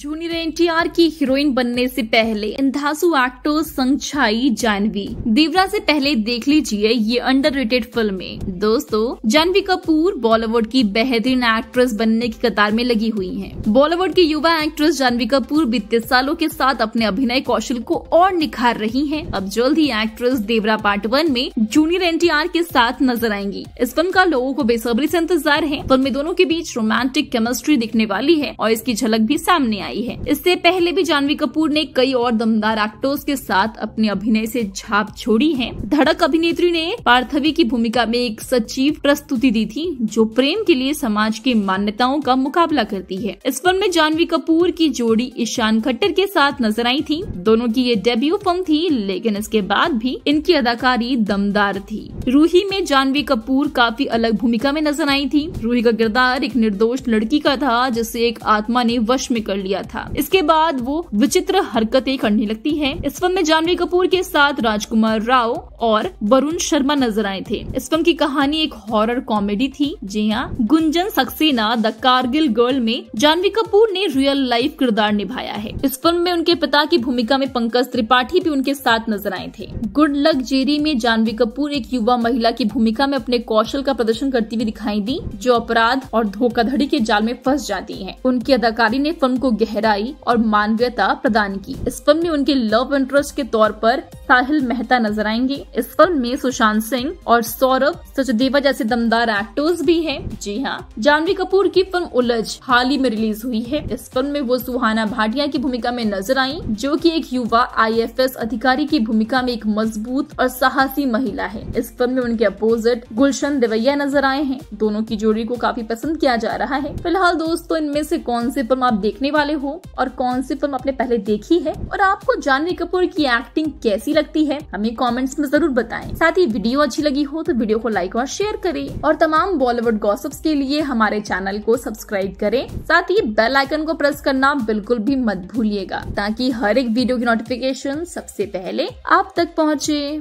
Junior NTR की heroine बनने से पहले इंधासु एक्टर संचाई जानवी देवरा से पहले देख लीजिए ये अंडर रेटेड फिल्म दोस्तों जानवी कपूर बॉलीवुड की बेहतरीन एक्ट्रेस बनने की कतार में लगी हुई हैं। बॉलीवुड की युवा एक्ट्रेस जानवी कपूर बीते सालों के साथ अपने अभिनय कौशल को और निखार रही है अब जल्द ही एक्ट्रेस देवरा पार्ट वन में जूनियर एन के साथ नजर आएंगी इस फिल्म का लोगो को बेसब्री ऐसी इंतजार है फिल्म दोनों के बीच रोमांटिक केमिस्ट्री दिखने वाली है और इसकी झलक भी सामने आई बनाई है इससे पहले भी जानवी कपूर ने कई और दमदार एक्टर्स के साथ अपने अभिनय से छाप छोड़ी है धड़क अभिनेत्री ने पार्थवी की भूमिका में एक सचिव प्रस्तुति दी थी जो प्रेम के लिए समाज की मान्यताओं का मुकाबला करती है इस फिल्म में जानवी कपूर की जोड़ी ईशान खट्टर के साथ नजर आई थी दोनों की ये डेब्यू फिल्म थी लेकिन इसके बाद भी इनकी अदाकारी दमदार थी रूही में जानवी कपूर काफी अलग भूमिका में नजर आई थी रूही का किरदार एक निर्दोष लड़की का था जिसे एक आत्मा ने वश में कर लिया था इसके बाद वो विचित्र हरकतें करने लगती है इस फिल्म में जानवी कपूर के साथ राजकुमार राव और वरुण शर्मा नजर आए थे इस फिल्म की कहानी एक हॉरर कॉमेडी थी जी हाँ गुंजन सक्सेना द कारगिल गर्ल में जानवी कपूर ने रियल लाइफ किरदार निभाया है इस फिल्म में उनके पिता की भूमिका में पंकज त्रिपाठी भी उनके साथ नजर आए थे गुड लक जेरी में जानवी कपूर एक युवा महिला की भूमिका में अपने कौशल का प्रदर्शन करती हुई दिखाई दी जो अपराध और धोखाधड़ी के जाल में फंस जाती है उनकी अदाकारी ने फिल्म को गहराई और मानवीयता प्रदान की इस फिल्म में उनके लव इंटरेस्ट के तौर पर साहिल मेहता नजर आएंगे इस फिल्म में सुशांत सिंह और सौरभ सचदेवा जैसे दमदार एक्टर्स भी हैं जी हाँ जानवी कपूर की फिल्म उलझ हाल ही में रिलीज हुई है इस फिल्म में वो सुहाना भाटिया की भूमिका में नजर आई जो की एक युवा आई अधिकारी की भूमिका में एक मजबूत और साहसी महिला है इस फिल्म में उनके अपोजिट गुलशन देवैया नजर आए हैं दोनों की जोड़ी को काफी पसंद किया जा रहा है फिलहाल दोस्तों इनमें से कौन सी फिल्म आप देखने वाले हो और कौन सी फिल्म आपने पहले देखी है और आपको जानवी कपूर की एक्टिंग कैसी लगती है हमें कॉमेंट्स में जरूर बताए साथ ही वीडियो अच्छी लगी हो तो वीडियो को लाइक और शेयर करें और तमाम बॉलीवुड गॉसिप्स के लिए हमारे चैनल को सब्सक्राइब करें साथ ही बेल आइकन को प्रेस करना बिल्कुल भी मत भूलिएगा ताकि हर एक वीडियो की नोटिफिकेशन सबसे पहले आप तक पहुँचे